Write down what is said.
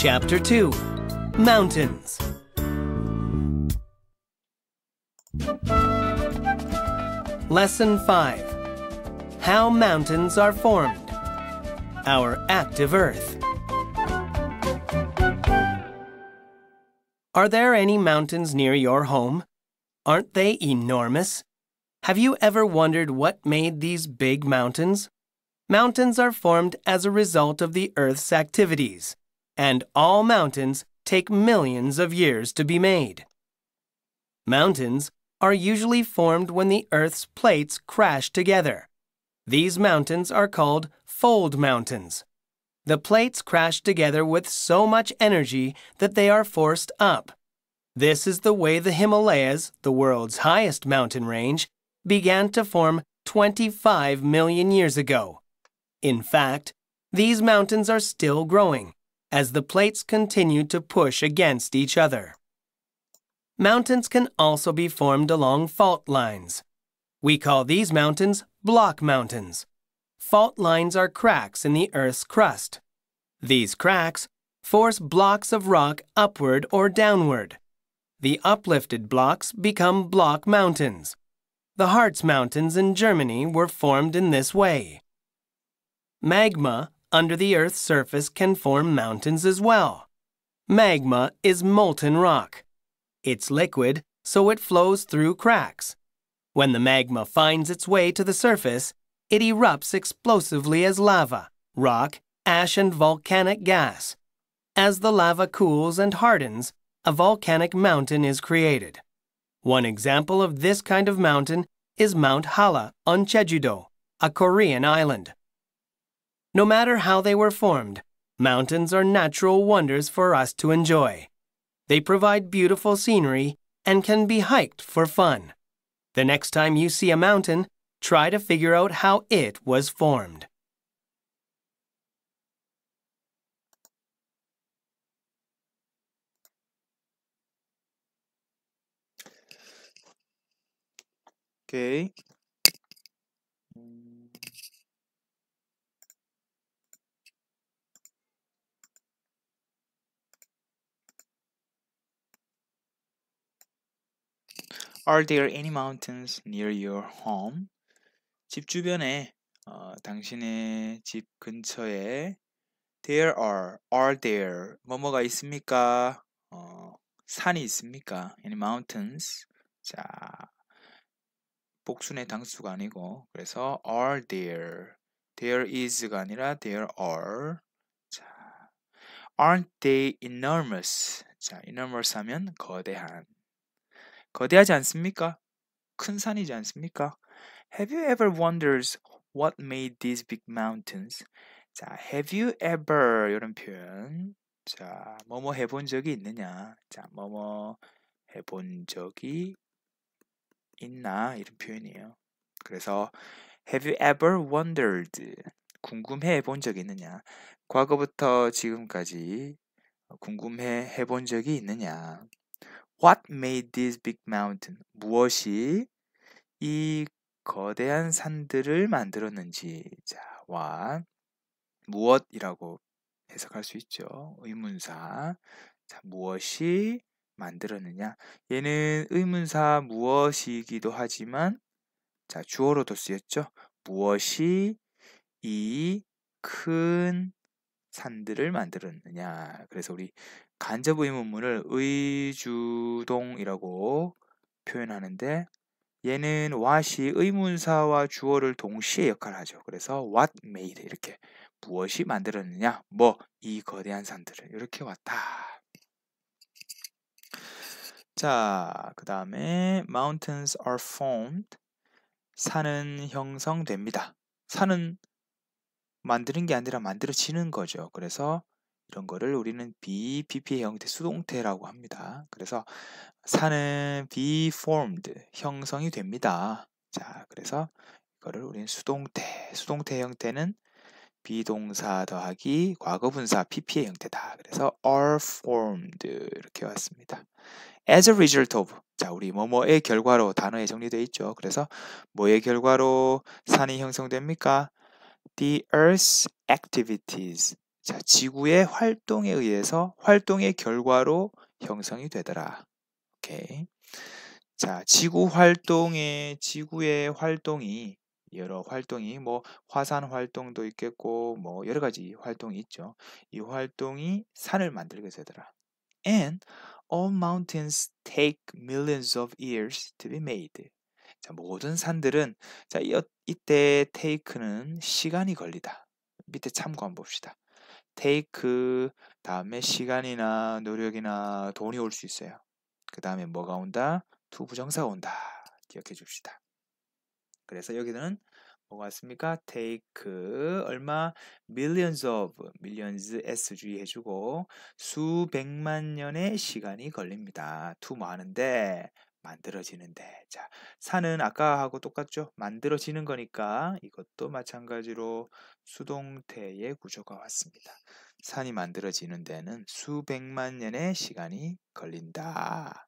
Chapter 2 Mountains Lesson 5 How Mountains Are Formed Our Active Earth Are there any mountains near your home? Aren't they enormous? Have you ever wondered what made these big mountains? Mountains are formed as a result of the Earth's activities and all mountains take millions of years to be made. Mountains are usually formed when the Earth's plates crash together. These mountains are called fold mountains. The plates crash together with so much energy that they are forced up. This is the way the Himalayas, the world's highest mountain range, began to form 25 million years ago. In fact, these mountains are still growing, as the plates continue to push against each other. Mountains can also be formed along fault lines. We call these mountains block mountains. Fault lines are cracks in the Earth's crust. These cracks force blocks of rock upward or downward. The uplifted blocks become block mountains. The Harz Mountains in Germany were formed in this way. Magma under the Earth's surface can form mountains as well. Magma is molten rock. It's liquid, so it flows through cracks. When the magma finds its way to the surface, it erupts explosively as lava, rock, ash, and volcanic gas. As the lava cools and hardens, a volcanic mountain is created. One example of this kind of mountain is Mount Hala on Jeju-do, a Korean island. No matter how they were formed, mountains are natural wonders for us to enjoy. They provide beautiful scenery and can be hiked for fun. The next time you see a mountain, try to figure out how it was formed. Okay. Are there any mountains near your home? 집 주변에 어, 당신의 집 근처에 There are, are there 뭐뭐가 있습니까? 어, 산이 있습니까? Any mountains? 자, 복순의 단수가 아니고 그래서 are there, there is가 아니라 there are. 자, aren't they enormous? 자, enormous 하면 거대한. 거대하지 않습니까? 큰 산이지 않습니까? Have you ever wonders what made these big mountains? 자, have you ever 이런 표현. 자, 뭐뭐 해본 적이 있느냐? 자, 뭐뭐 해본 적이 있나? 이런 표현이에요. 그래서 have you ever wondered? 궁금해 해본 적이 있느냐? 과거부터 지금까지 궁금해 해본 적이 있느냐? What made this big mountain? 무엇이 이 거대한 산들을 만들었는지. 자, what 무엇이라고 해석할 수 있죠. 의문사. 자, 무엇이 만들었느냐? 얘는 의문사 무엇이기도 하지만 자, 주어로도 쓰였죠. 무엇이 이큰 산들을 만들었느냐. 그래서 우리 간접의 문문을 의주동이라고 표현하는데 얘는 what이 의문사와 주어를 동시에 역할을 하죠. 그래서 what made 이렇게 무엇이 만들었느냐 뭐 이 거대한 산들을 이렇게 왔다. 자, 그 다음에 mountains are formed 산은 형성됩니다. 산은 만드는 게 아니라 만들어지는 거죠. 그래서 이런 거를 우리는 be, bp의 형태, 수동태라고 합니다. 그래서 사는 be formed, 형성이 됩니다. 자, 그래서 이거를 우리는 수동태, 수동태 형태는 비동사 더하기 과거분사 pp의 형태다. 그래서 are formed 이렇게 왔습니다. as a result of 자 우리 뭐뭐의 결과로 단어에 정리되어 있죠. 그래서 뭐의 결과로 산이 형성됩니까? the earth's activities. 자, 지구의 활동에 의해서 활동의 결과로 형성이 되더라. 오케이. 자, 지구 활동의 지구의 활동이 여러 활동이 뭐 화산 활동도 있겠고 뭐 여러 가지 활동이 있죠. 이 활동이 산을 만들게 되더라. And all mountains take millions of years to be made. 자, 모든 산들은 자, 이, 이때 테이크는 시간이 걸리다. 밑에 참고 한번 봅시다. 테이크 다음에 시간이나 노력이나 돈이 올 수 있어요. 그 다음에 뭐가 온다? 두 부정사가 온다. 기억해 줍시다. 그래서 여기는 뭐가 왔습니까? take 얼마? millions of millions SG 해주고 수백만 년의 시간이 걸립니다. to 많은데 만들어지는데 자 산은 아까하고 똑같죠 만들어지는 거니까 이것도 마찬가지로 수동태의 구조가 왔습니다 산이 만들어지는 데는 수백만 년의 시간이 걸린다